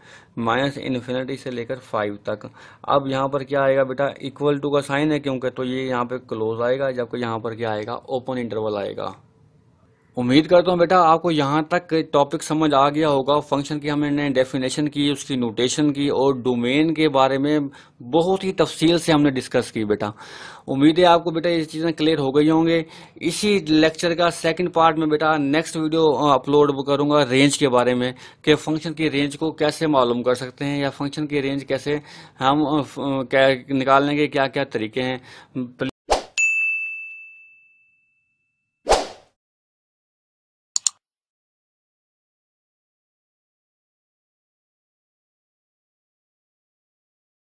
माइनस इन्फिनिटी से लेकर फाइव तक अब यहाँ पर क्या आएगा बेटा इक्वल टू का साइन है क्योंकि तो ये यहाँ पे क्लोज आएगा जबकि यहाँ पर क्या आएगा ओपन इंटरवल आएगा उम्मीद करता हूँ बेटा आपको यहाँ तक टॉपिक समझ आ गया होगा फंक्शन की हमने डेफिनेशन की उसकी नोटेशन की और डोमेन के बारे में बहुत ही तफसील से हमने डिस्कस की बेटा उम्मीद है आपको बेटा ये चीज़ें क्लियर हो गई होंगे इसी लेक्चर का सेकंड पार्ट में बेटा नेक्स्ट वीडियो अपलोड करूँगा रेंज के बारे में कि फंक्शन की रेंज को कैसे मालूम कर सकते हैं या फंक्शन की रेंज कैसे हम क्या निकालने के क्या क्या तरीके हैं